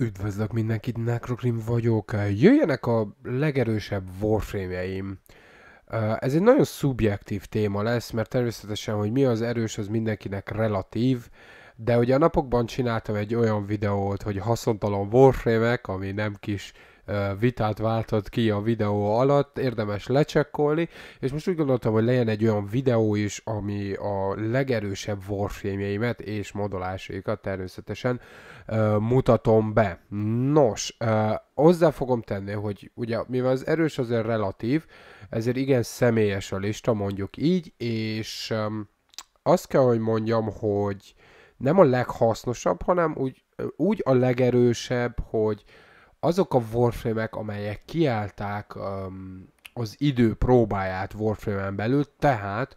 Üdvözlök mindenkit, Necrocrim vagyok. Jöjjenek a legerősebb warframe-jeim. Ez egy nagyon szubjektív téma lesz, mert természetesen, hogy mi az erős, az mindenkinek relatív, de ugye a napokban csináltam egy olyan videót, hogy haszontalan warframe ami nem kis vitát válthat ki a videó alatt, érdemes lecsekkolni, és most úgy gondoltam, hogy legyen egy olyan videó is, ami a legerősebb warframe-jeimet és modolásaikat természetesen mutatom be. Nos, hozzá fogom tenni, hogy ugye mivel az erős azért relatív, ezért igen személyes a lista, mondjuk így, és azt kell, hogy mondjam, hogy nem a leghasznosabb, hanem úgy, úgy a legerősebb, hogy azok a warframe amelyek kiállták um, az idő próbáját warframe belül, tehát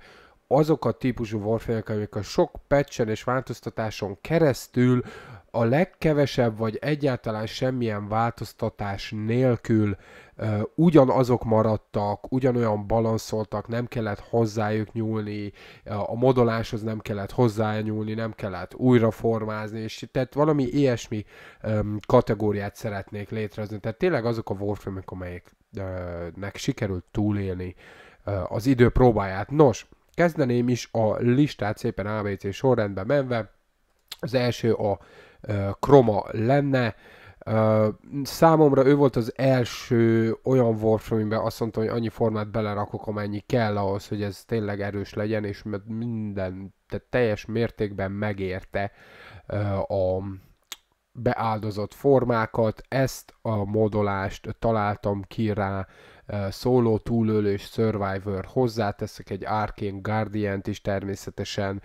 azok a típusú warfare amik a sok patchen és változtatáson keresztül a legkevesebb vagy egyáltalán semmilyen változtatás nélkül uh, ugyanazok maradtak, ugyanolyan balanszoltak, nem kellett hozzájuk nyúlni, a modoláshoz nem kellett hozzányúlni, nem kellett újraformázni, és tehát valami ilyesmi um, kategóriát szeretnék létrehozni. Tehát tényleg azok a warframe amelyeknek sikerült túlélni uh, az idő próbáját. Nos, Kezdeném is a listát szépen ABC sorrendben menve. Az első a Kroma lenne. Számomra ő volt az első olyan Warframe, amiben azt mondtam, hogy annyi formát belerakok, amennyi kell ahhoz, hogy ez tényleg erős legyen, és minden, tehát teljes mértékben megérte a beáldozott formákat. Ezt a modolást, találtam ki rá szóló túlölős Survivor, hozzáteszek egy Arcane Guardian-t is természetesen,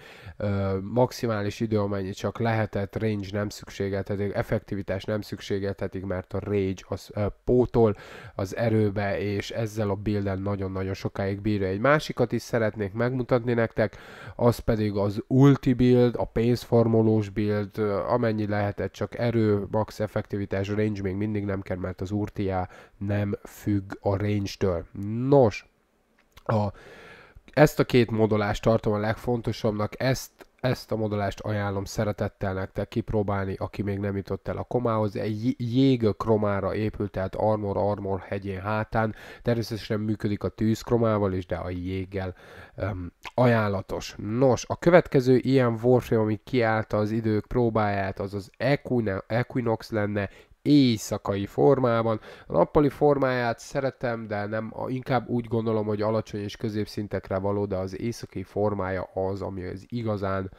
maximális idő, amennyi csak lehetett, range nem szükségeltetik, effektivitás nem szükségeltetik, mert a rage az pótol az erőbe, és ezzel a builden nagyon-nagyon sokáig bírja. Egy másikat is szeretnék megmutatni nektek, az pedig az ulti build, a pénzformolós build, amennyi lehetett, csak erő, max effektivitás, range még mindig nem nem kell, mert az urtiá nem függ a range-től. Nos, a, ezt a két modolást tartom a legfontosabbnak, ezt ezt a modolást ajánlom szeretettel nektek kipróbálni, aki még nem jutott el a komához. Egy kromára épült, tehát Armor Armor hegyén hátán. Természetesen működik a tűz kromával is, de a jéggel um, ajánlatos. Nos, a következő ilyen Warframe, ami kiállta az idők próbáját, az az Equinox lenne, éjszakai formában. A nappali formáját szeretem, de nem, inkább úgy gondolom, hogy alacsony és középszintekre való, de az éjszakai formája az, ami az igazán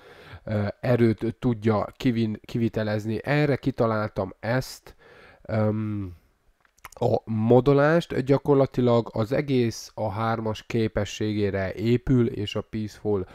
erőt tudja kivin, kivitelezni. Erre kitaláltam ezt, um, a modolást gyakorlatilag az egész a hármas képességére épül, és a Peaceful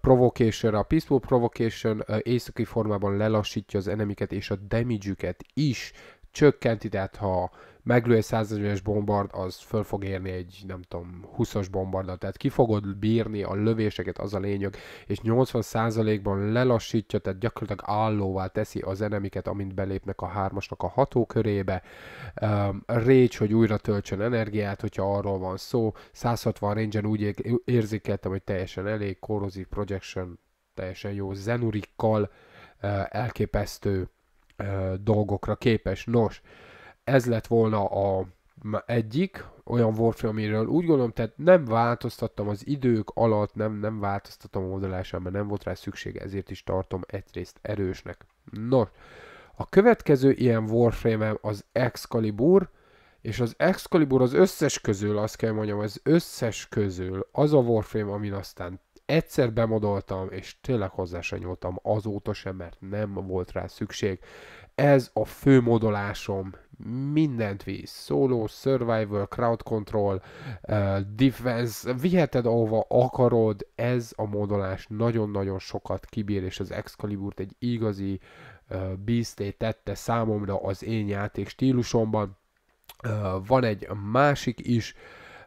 provocation, a peaceful provocation északi formában lelassítja az enemiket és a damage is csökkenti, tehát ha meglő egy 100 es bombard, az föl fog érni egy, nem tudom, 20-as bombardat. Tehát ki fogod bírni a lövéseket, az a lényeg, és 80%-ban lelassítja, tehát gyakorlatilag állóvá teszi az enemiket, amint belépnek a hármasnak a ható körébe. Um, hogy újra töltsön energiát, hogyha arról van szó. 160 range úgy érzékeltem, hogy teljesen elég, korrozív projection, teljesen jó, zenurikkal, uh, elképesztő uh, dolgokra képes. Nos, ez lett volna a egyik olyan Warframe, amiről úgy gondolom, tehát nem változtattam az idők alatt, nem, nem változtattam a modellásán, mert nem volt rá szükség, ezért is tartom egyrészt erősnek. Nos, a következő ilyen warframe az Excalibur, és az Excalibur az összes közül, azt kell mondjam, az összes közül az a Warframe, amin aztán egyszer bemodoltam, és tényleg hozzásanyoltam azóta sem, mert nem volt rá szükség. Ez a fő modolásom mindent visz. Solo, survival, crowd control, uh, defense, viheted ahova akarod, ez a módolás nagyon-nagyon sokat kibír, és az excalibur egy igazi uh, bízté tette számomra az én játék stílusomban. Uh, van egy másik is,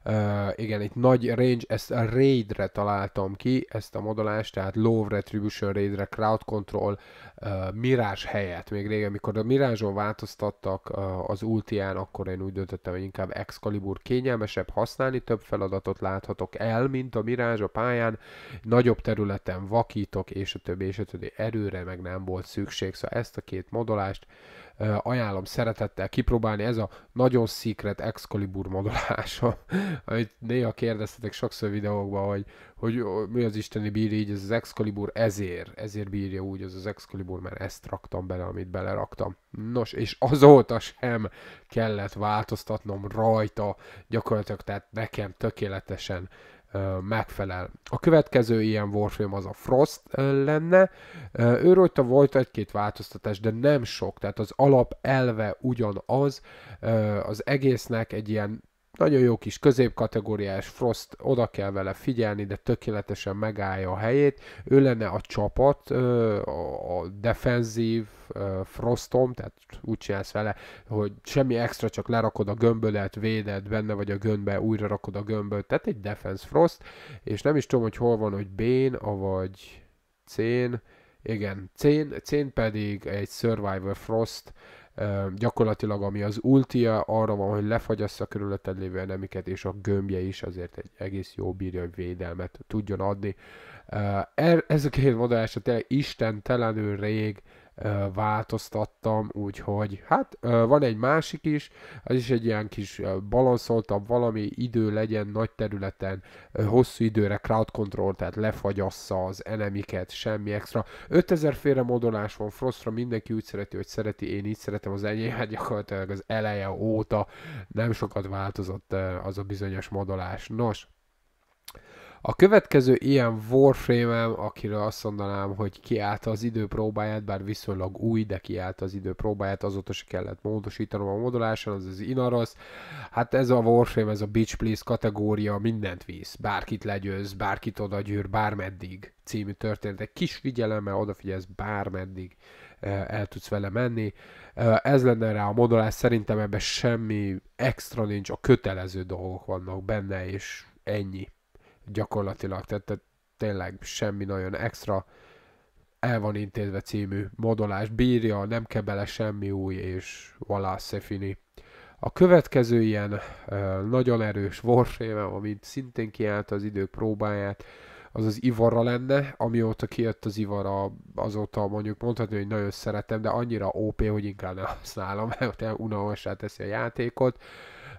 Uh, igen, itt nagy range, ezt a raidre találtam ki, ezt a modolást, tehát low retribution raidre, crowd control, uh, mirás helyett. Még régen, amikor a mirázson változtattak uh, az ultián, akkor én úgy döntöttem, hogy inkább Excalibur kényelmesebb használni, több feladatot láthatok el, mint a mirázs a pályán, nagyobb területen vakítok, és a többi, és a többi erőre meg nem volt szükség, szóval ezt a két modolást ajánlom szeretettel kipróbálni, ez a nagyon secret Excalibur modolása amit néha kérdeztetek sokszor videókban, hogy, hogy mi az isteni bírja így, ez az Excalibur ezért, ezért bírja úgy, az az Excalibur, mert ezt raktam bele, amit beleraktam. Nos, és azóta sem kellett változtatnom rajta, gyakorlatilag tehát nekem tökéletesen megfelel. A következő ilyen warframe az a Frost lenne. Ő rajta volt egy-két változtatás, de nem sok, tehát az alap elve ugyanaz, az egésznek egy ilyen nagyon jó kis középkategóriás Frost, oda kell vele figyelni, de tökéletesen megállja a helyét. Ő lenne a csapat, a defenzív Frostom, tehát úgy csinálsz vele, hogy semmi extra, csak lerakod a gömbölet, véded, benne vagy a gömbbe, újra rakod a gömböt, tehát egy defense Frost, és nem is tudom, hogy hol van, hogy Bén, avagy Cén, igen, Cén, Cén pedig egy Survivor Frost, gyakorlatilag ami az ultia arra van, hogy lefagyassza körülötted lévő enemiket, és a gömbje is azért egy egész jó bírja, hogy védelmet tudjon adni. Er, ez a két modellása tényleg istentelenül rég, változtattam, úgyhogy hát van egy másik is, az is egy ilyen kis balanszoltabb valami, idő legyen nagy területen, hosszú időre crowd control, tehát lefagyassza az enemiket, semmi extra. 5000 félre modolás van Frostra, mindenki úgy szereti, hogy szereti, én így szeretem az enyém, hát gyakorlatilag az eleje óta nem sokat változott az a bizonyos modolás. Nos, a következő ilyen warframe akire azt mondanám, hogy kiállt az idő próbáját, bár viszonylag új, de kiállt az idő próbáját, azóta se kellett módosítanom a moduláson, az az Inaros. Hát ez a Warframe, ez a Beach Please kategória mindent visz, bárkit legyőz, bárkit oda gyűr, bármeddig című Egy Kis figyelemmel odafigyelsz bármeddig eh, el tudsz vele menni. Eh, ez lenne rá a modulás, szerintem ebben semmi extra nincs, a kötelező dolgok vannak benne, és ennyi gyakorlatilag, tehát, tehát tényleg semmi nagyon extra, el van intézve című modolás, bírja, nem kell bele semmi új, és voilà, fini. A következő ilyen uh, nagyon erős warframe amit szintén kiállt az idők próbáját, az az Ivarra lenne, amióta kijött az Ivara, azóta mondjuk mondhatni, hogy nagyon szeretem, de annyira OP, hogy inkább ne használom, mert unalmasá teszi a játékot. Uh,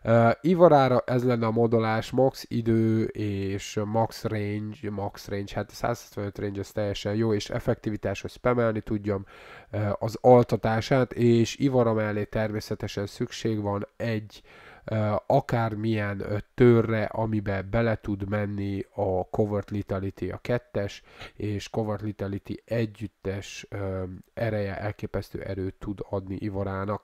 Uh, Ivarára ez lenne a modolás, max idő és max range, max range, hát 175 range ez teljesen jó, és effektivitás, hogy spamelni tudjam uh, az altatását, és Ivara mellé természetesen szükség van egy uh, akármilyen uh, törre, amibe bele tud menni a Covert Litality a kettes, és Covert Litality együttes uh, ereje elképesztő erőt tud adni Ivarának.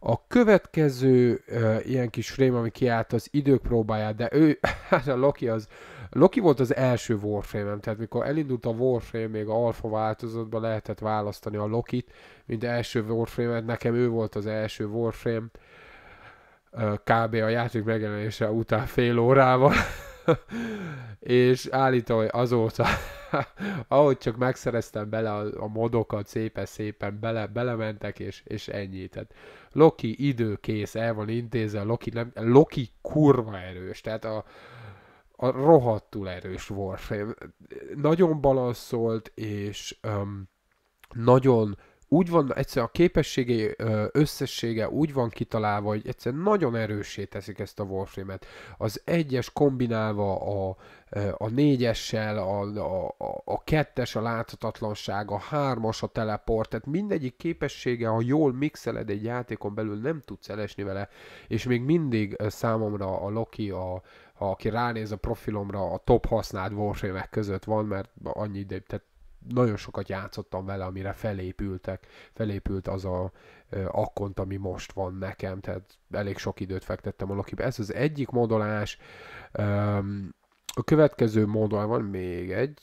A következő uh, ilyen kis frame, ami kiállt, az idők próbáját, de ő, hát a Loki az, Loki volt az első warframe tehát mikor elindult a Warframe, még a alfa változatban lehetett választani a Lokit, mint első warframe nekem ő volt az első Warframe, uh, kb. a játék megjelenése után fél órával, és állítom, hogy azóta, ahogy csak megszereztem bele a, a modokat, szépen-szépen bele, belementek, és, és ennyi. Tehát Loki időkész, el van intézve, Loki, nem, Loki kurva erős, tehát a, a rohadtul erős Warframe. Nagyon balanszolt, és um, nagyon úgy van, egyszerűen a képességei összessége úgy van kitalálva, hogy egyszerűen nagyon erősé teszik ezt a Warframe-et. Az egyes kombinálva a, a négyessel, a, a, a kettes a láthatatlanság, a hármas a teleport, tehát mindegyik képessége, ha jól mixeled egy játékon belül, nem tudsz elesni vele, és még mindig számomra a Loki, a, ha aki ránéz a profilomra, a top használt warframe között van, mert annyi ide, tehát nagyon sokat játszottam vele, amire felépültek, felépült az a akkont, ami most van nekem, tehát elég sok időt fektettem a Lokibe. Ez az egyik modolás, a következő modol van még egy,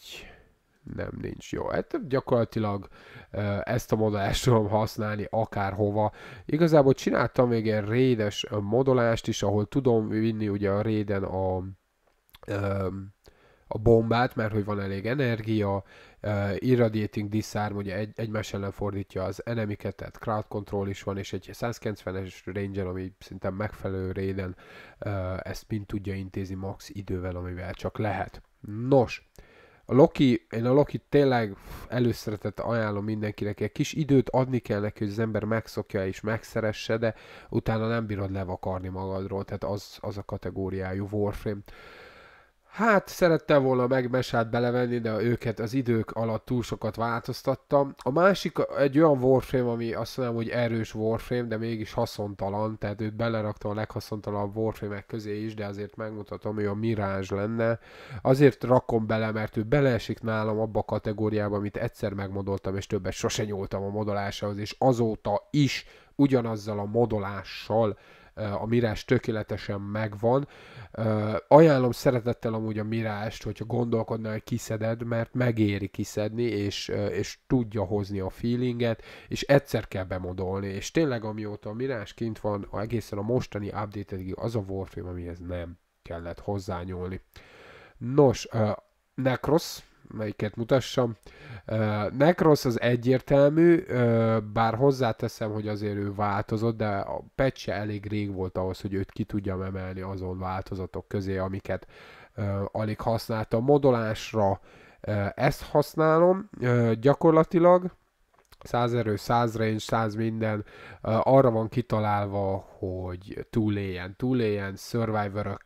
nem nincs jó. Hát gyakorlatilag ezt a modolást tudom használni akárhova. Igazából csináltam még egy rédes modolást is, ahol tudom vinni ugye a réden a, a bombát, mert hogy van elég energia, Uh, irradiating Disarm ugye egy, egymás ellen fordítja az enemiket, tehát crowd control is van, és egy 190-es ranger, ami szinte megfelelő réden uh, ezt mind tudja intézni max idővel, amivel csak lehet. Nos, a Loki, én a Loki tényleg előszeretett ajánlom mindenkinek, egy kis időt adni kell neki, hogy az ember megszokja és megszeresse, de utána nem bírod levakarni magadról, tehát az, az a kategóriájú Warframe. Hát szerettem volna megmesát belevenni, de őket az idők alatt túl sokat változtattam. A másik egy olyan Warframe, ami azt mondom, hogy erős Warframe, de mégis haszontalan, tehát őt beleraktam a leghaszontalabb warframe közé is, de azért megmutatom, hogy a Mirage lenne. Azért rakom bele, mert ő beleesik nálam abba a kategóriába, amit egyszer megmodoltam, és többet sose nyúltam a modolásához, és azóta is ugyanazzal a modolással a mirás tökéletesen megvan. Ajánlom szeretettel amúgy a mirást, hogyha gondolkodnál, hogy kiszeded, mert megéri kiszedni, és, és tudja hozni a feelinget, és egyszer kell bemodolni, és tényleg amióta a mirás kint van, egészen a mostani update-ig az a Warframe, amihez nem kellett hozzányúlni. Nos, Necros, melyiket mutassam. Uh, Necros az egyértelmű, uh, bár hozzáteszem, hogy azért ő változott, de a patch elég rég volt ahhoz, hogy őt ki tudjam emelni azon változatok közé, amiket uh, alig használtam. Modolásra uh, ezt használom uh, gyakorlatilag, 100 erő, 100 range, 100 minden, arra van kitalálva, hogy túléljen, túléljen survivor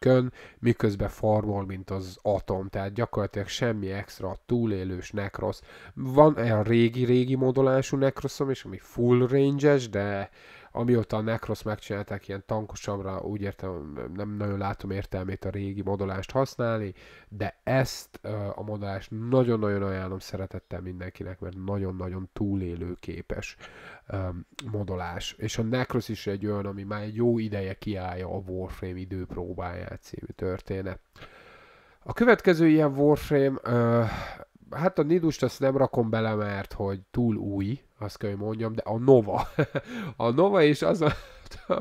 miközben farmol, mint az atom, tehát gyakorlatilag semmi extra túlélős nekrosz. Van olyan régi-régi modolású nekroszom is, ami full range de amióta a Necros megcsinálták ilyen tankosabbra, úgy értem, nem nagyon látom értelmét a régi modolást használni, de ezt a modolást nagyon-nagyon ajánlom szeretettel mindenkinek, mert nagyon-nagyon túlélő képes modolás. És a Necros is egy olyan, ami már egy jó ideje kiállja a Warframe időpróbáját című történet. A következő ilyen Warframe hát a Nidust azt nem rakom bele, mert hogy túl új, azt kell, hogy mondjam, de a Nova. A Nova is azon,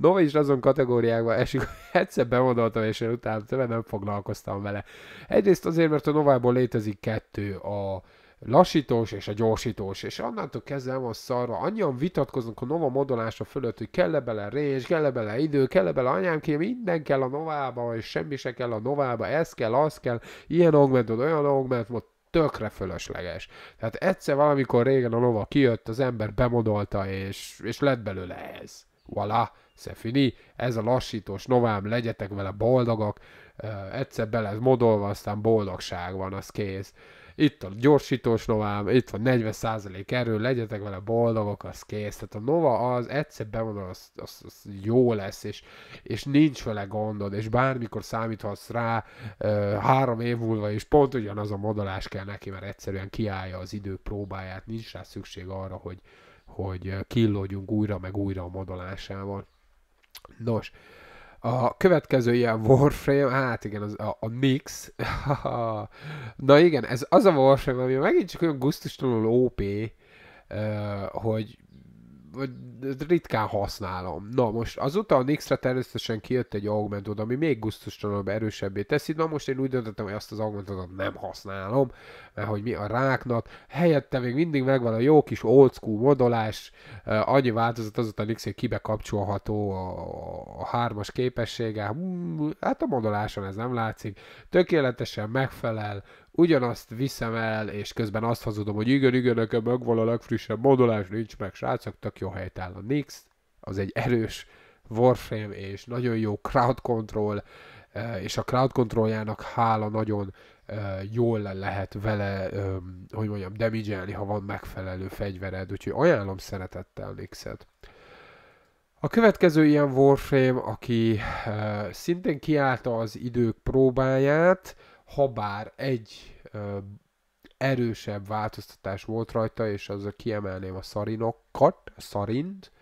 Nova is azon kategóriákban esik, egyszer bemondoltam, és én utána nem foglalkoztam vele. Egyrészt azért, mert a Novából létezik kettő, a lassítós és a gyorsítós, és annantól kezdve van szarva, annyian vitatkoznak a Nova modolása fölött, hogy kell bele rés, kell bele idő, kell bele anyámké, minden kell a Novába, és semmi se kell a Novába, ez kell, az kell, ilyen augmentod, olyan augmentod, tökre fölösleges. Tehát egyszer valamikor régen a Nova kijött, az ember bemodolta, és, és lett belőle ez. Voilà, szefini, ez a lassítós novám, legyetek vele boldogak, egyszer bele modolva, aztán boldogság van, az kész itt a gyorsítós novám, itt van 40% erő, legyetek vele boldogok, az kész. Tehát a nova az egyszer bevonul, az, az, az jó lesz, és, és nincs vele gondod, és bármikor számíthatsz rá ö, három év múlva, és pont ugyanaz a modolás kell neki, mert egyszerűen kiállja az idő próbáját, nincs rá szükség arra, hogy, hogy killódjunk újra meg újra a modolásával. Nos, a következő ilyen Warframe, hát igen, az, a, a Mix. Na igen, ez az a Warframe, ami megint csak olyan gusztustalanul OP, hogy vagy ritkán használom. Na most azóta a Nixre természetesen kijött egy augmentod, ami még gusztustalanabb, erősebbé teszi. Na most én úgy döntöttem, hogy azt az augmentodat nem használom, mert hogy mi a ráknak. Helyette még mindig megvan a jó kis old school modolás, annyi változat azóta a Nixé kibe kapcsolható a, a hármas képessége. Hát a modoláson ez nem látszik. Tökéletesen megfelel ugyanazt viszem el, és közben azt hazudom, hogy igen, igen, nekem megvan a legfrissebb modolás, nincs meg, srácok, tök jó helyt áll a Nix, az egy erős Warframe és nagyon jó crowd control, és a crowd controljának hála nagyon jól lehet vele, hogy mondjam, damage ha van megfelelő fegyvered, úgyhogy ajánlom szeretettel Nixet. A következő ilyen Warframe, aki szintén kiállta az idők próbáját, habár egy ö, erősebb változtatás volt rajta, és a kiemelném a szarinokat, a szarint,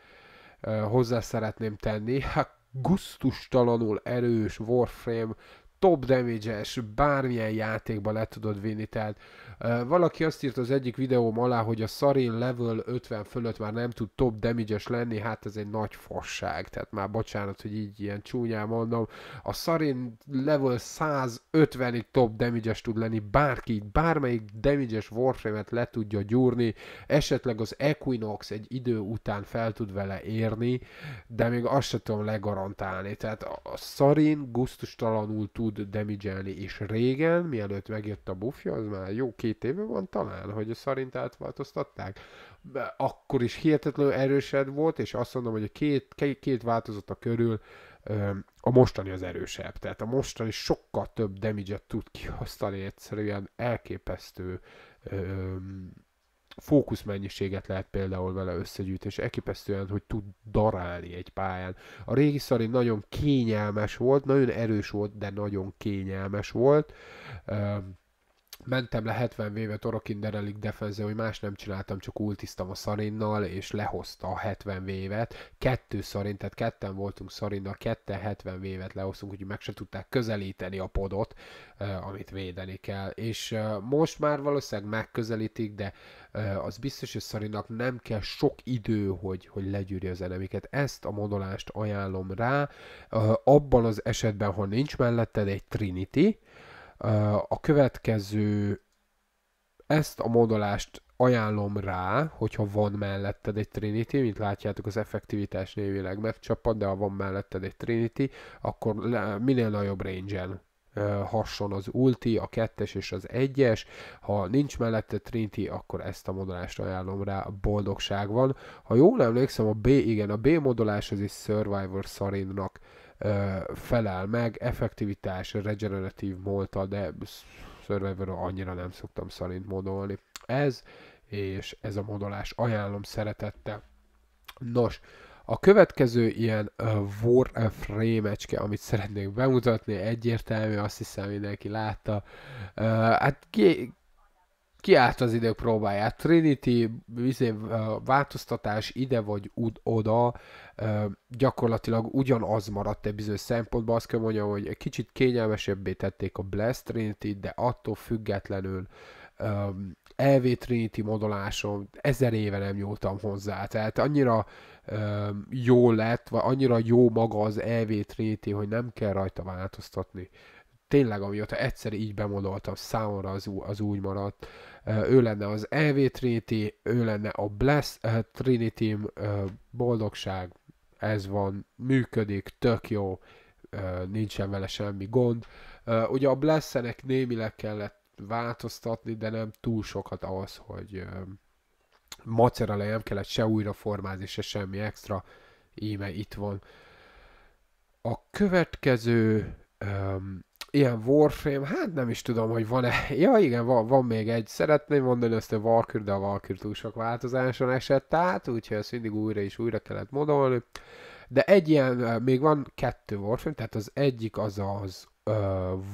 ö, hozzá szeretném tenni, hát guztustalanul erős Warframe, top damage-es, bármilyen játékba le tudod vinni, tehát valaki azt írt az egyik videóm alá, hogy a szarén level 50 fölött már nem tud top damage lenni, hát ez egy nagy fasság, tehát már bocsánat, hogy így ilyen csúnyán mondom. A szarén level 150-ig top damage tud lenni, bárki, bármelyik damage warframe-et le tudja gyúrni, esetleg az Equinox egy idő után fel tud vele érni, de még azt sem tudom legarantálni. Tehát a szarén gusztustalanul tud damage és régen, mielőtt megjött a buffja, az már jó két két éve van talán, hogy a szarint átváltoztatták. De akkor is hihetetlenül erősebb volt, és azt mondom, hogy a két, két, két változata körül a mostani az erősebb. Tehát a mostani sokkal több damage tud kihasználni egyszerűen elképesztő fókuszmennyiséget lehet például vele összegyűjteni, és elképesztően, hogy tud darálni egy pályán. A régi szari nagyon kényelmes volt, nagyon erős volt, de nagyon kényelmes volt mentem le 70 véve Torokin Derelik defenze, hogy más nem csináltam, csak ultiztam a Szarinnal, és lehozta a 70 vévet. Kettő Szarin, tehát ketten voltunk Szarinnal, ketten 70 vévet lehoztunk, úgyhogy meg se tudták közelíteni a podot, amit védeni kell. És most már valószínűleg megközelítik, de az biztos, hogy Szarinnak nem kell sok idő, hogy, hogy legyűrje az enemiket. Ezt a modolást ajánlom rá. Abban az esetben, ha nincs mellette egy Trinity, a következő, ezt a modolást ajánlom rá, hogyha van melletted egy Trinity, mint látjátok az effektivitás névileg megcsapad, de ha van melletted egy Trinity, akkor minél nagyobb range hasson az ulti, a kettes és az egyes. Ha nincs mellette Trinity, akkor ezt a modolást ajánlom rá, boldogság van. Ha jól emlékszem, a B, igen, a B modolás az is Survivor Szarinnak felel meg, effektivitás, regeneratív molta, de survivor annyira nem szoktam szerint modolni. Ez és ez a modolás ajánlom szeretette. Nos, a következő ilyen uh, Warframe-ecske, amit szeretnék bemutatni, egyértelmű, azt hiszem mindenki látta. Uh, hát kiállt az idők próbáját. Trinity vizé, változtatás ide vagy ud, oda gyakorlatilag ugyanaz maradt egy bizonyos szempontban. Azt kell mondjam, hogy egy kicsit kényelmesebbé tették a Blast trinity de attól függetlenül LV Trinity modolásom ezer éve nem nyúltam hozzá. Tehát annyira jó lett, vagy annyira jó maga az LV Trinity, hogy nem kell rajta változtatni tényleg, amióta egyszer így bemodoltam, számomra az, az úgy maradt. Ő lenne az EV Trinity, ő lenne a Bless Trinity, boldogság, ez van, működik, tök jó, nincsen vele semmi gond. Ugye a Blessenek némileg kellett változtatni, de nem túl sokat ahhoz, hogy macera nem kellett se újra formázni, se semmi extra, íme itt van. A következő um, ilyen Warframe, hát nem is tudom, hogy van-e. Ja igen, van, van még egy. Szeretném mondani ezt a Valkyr, de a Valkyr túl sok változáson esett át, úgyhogy ezt mindig újra és újra kellett modolni. De egy ilyen, még van kettő Warframe, tehát az egyik az az uh,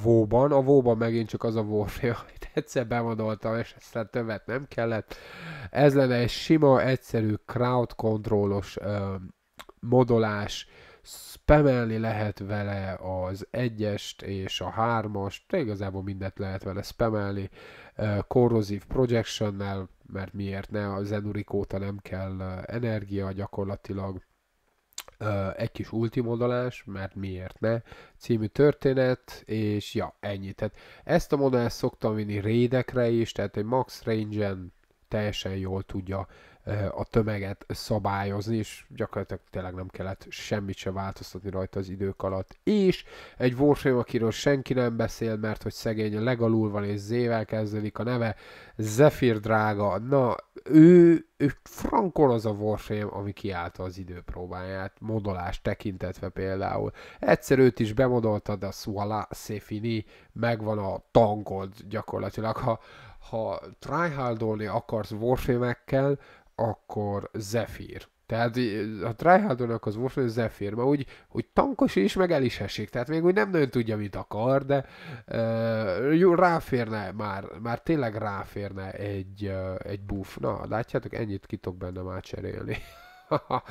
Vóban, a Vóban megint csak az a Warframe, amit egyszer bemodoltam, és aztán többet nem kellett. Ez lenne egy sima, egyszerű crowd controllos uh, modolás, spamelni lehet vele az egyest és a hármast, igazából mindet lehet vele spamelni, korrozív projectionnel, mert miért ne, a Zenurik óta nem kell energia gyakorlatilag, egy kis ultimodalás, mert miért ne, című történet, és ja, ennyi. Tehát ezt a modellt szoktam vinni rédekre is, tehát egy max range-en teljesen jól tudja a tömeget szabályozni, és gyakorlatilag tényleg nem kellett semmit se változtatni rajta az idők alatt. És egy Warframe, akiről senki nem beszél, mert hogy szegény legalul van, és zével kezdődik a neve, Zephyr drága, na ő, ő frankon az a Warframe, ami kiállta az időpróbáját, modolás tekintetve például. Egyszer őt is bemodoltad, de a Suala fini, megvan a tankod gyakorlatilag, ha, ha tryhardolni akarsz warframe-ekkel, akkor Zephyr. Tehát a tryhardolni az Warframe Zephyr, mert úgy, úgy tankos is, meg el is esik. Tehát még úgy nem nagyon tudja, mit akar, de uh, jó, ráférne már, már tényleg ráférne egy, uh, egy buff. Na, látjátok, ennyit kitok benne már cserélni.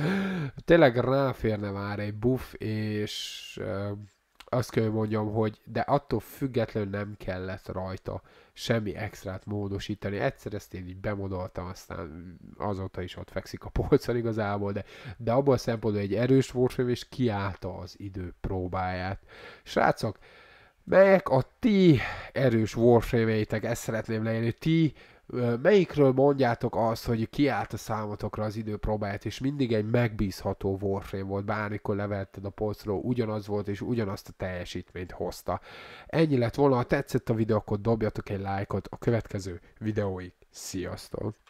tényleg ráférne már egy buff, és uh, azt kell mondjam, hogy de attól függetlenül nem kellett rajta semmi extrát módosítani. Egyszer ezt én így bemodoltam, aztán azóta is ott fekszik a polcon igazából, de, de abban a szempontból egy erős Warframe, és kiállta az idő próbáját. Srácok, melyek a ti erős warframe-eitek, ezt szeretném leírni, ti melyikről mondjátok azt, hogy kiállt a számotokra az időpróbáját, és mindig egy megbízható Warframe volt, bármikor levetted a polcról, ugyanaz volt, és ugyanazt a teljesítményt hozta. Ennyi lett volna, ha tetszett a videó, akkor dobjatok egy lájkot a következő videóig. Sziasztok!